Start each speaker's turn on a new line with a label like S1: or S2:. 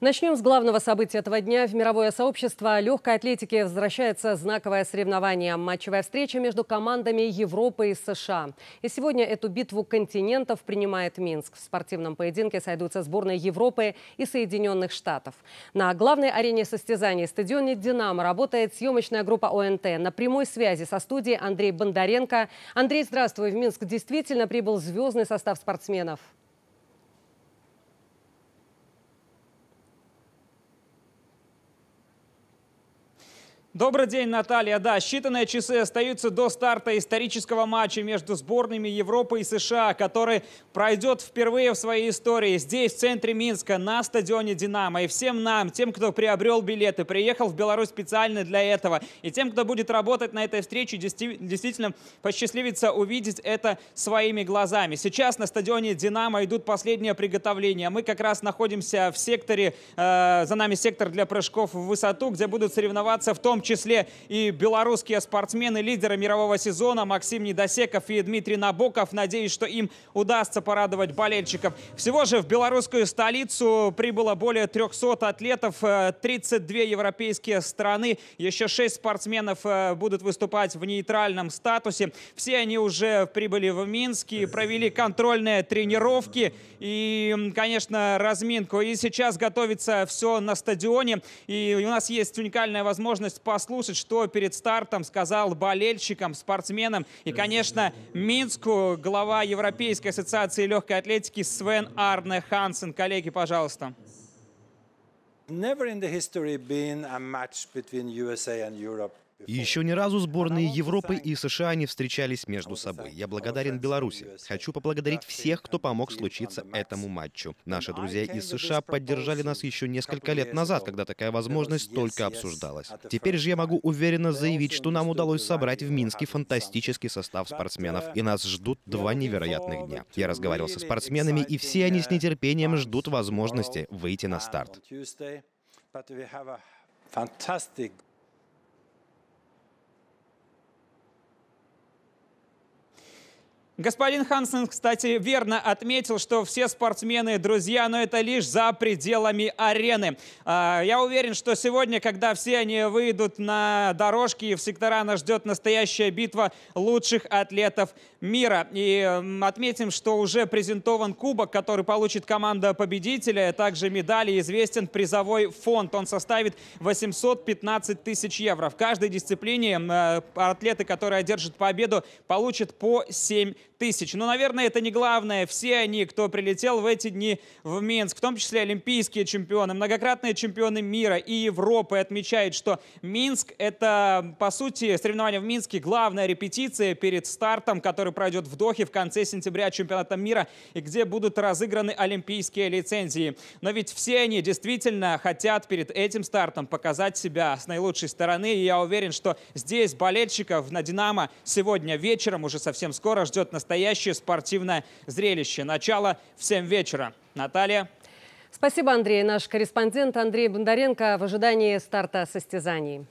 S1: Начнем с главного события этого дня. В мировое сообщество легкой атлетики возвращается знаковое соревнование – матчевая встреча между командами Европы и США. И сегодня эту битву континентов принимает Минск. В спортивном поединке сойдутся сборные Европы и Соединенных Штатов. На главной арене состязаний стадионе «Динамо» работает съемочная группа ОНТ. На прямой связи со студией Андрей Бондаренко. Андрей, здравствуй. В Минск действительно прибыл звездный состав спортсменов.
S2: Добрый день, Наталья. Да, считанные часы остаются до старта исторического матча между сборными Европы и США, который пройдет впервые в своей истории здесь, в центре Минска, на стадионе «Динамо». И всем нам, тем, кто приобрел билеты, приехал в Беларусь специально для этого, и тем, кто будет работать на этой встрече, действительно посчастливится увидеть это своими глазами. Сейчас на стадионе «Динамо» идут последние приготовления. Мы как раз находимся в секторе, э, за нами сектор для прыжков в высоту, где будут соревноваться в том числе и белорусские спортсмены, лидеры мирового сезона Максим Недосеков и Дмитрий Набоков. Надеюсь, что им удастся порадовать болельщиков. Всего же в белорусскую столицу прибыло более 300 атлетов, 32 э, европейские страны, еще 6 спортсменов э, будут выступать в нейтральном статусе. Все они уже прибыли в Минск и провели контрольные тренировки и, конечно, разминку. И сейчас готовится все на стадионе. И у нас есть уникальная возможность по послушать, что перед стартом сказал болельщикам, спортсменам и, конечно, Минску глава Европейской ассоциации легкой атлетики Свен Арне Хансен. Коллеги, пожалуйста.
S3: Never in the history been a match between USA and Europe еще ни разу сборные Европы и США не встречались между собой. Я благодарен Беларуси. Хочу поблагодарить всех, кто помог случиться этому матчу. Наши друзья из США поддержали нас еще несколько лет назад, когда такая возможность только обсуждалась. Теперь же я могу уверенно заявить, что нам удалось собрать в Минске фантастический состав спортсменов, и нас ждут два невероятных дня. Я разговаривал со спортсменами, и все они с нетерпением ждут возможности выйти на старт. Fantastic
S2: Господин Хансен, кстати, верно отметил, что все спортсмены друзья, но это лишь за пределами арены. А, я уверен, что сегодня, когда все они выйдут на дорожки, в сектора нас ждет настоящая битва лучших атлетов мира. И отметим, что уже презентован кубок, который получит команда победителя, а также медали, известен призовой фонд. Он составит 815 тысяч евро. В каждой дисциплине а, атлеты, которые одержат победу, получат по 7 тысяч. Но, ну, наверное, это не главное. Все они, кто прилетел в эти дни в Минск, в том числе олимпийские чемпионы, многократные чемпионы мира и Европы, отмечают, что Минск — это, по сути, соревнования в Минске главная репетиция перед стартом, который пройдет в Дохе в конце сентября чемпионата мира, и где будут разыграны олимпийские лицензии. Но ведь все они действительно хотят перед этим стартом показать себя с наилучшей стороны, и я уверен, что здесь болельщиков на «Динамо» сегодня вечером уже совсем скоро ждет настоящее спортивное зрелище. Начало в 7 вечера. Наталья.
S1: Спасибо, Андрей. Наш корреспондент Андрей Бондаренко в ожидании старта состязаний.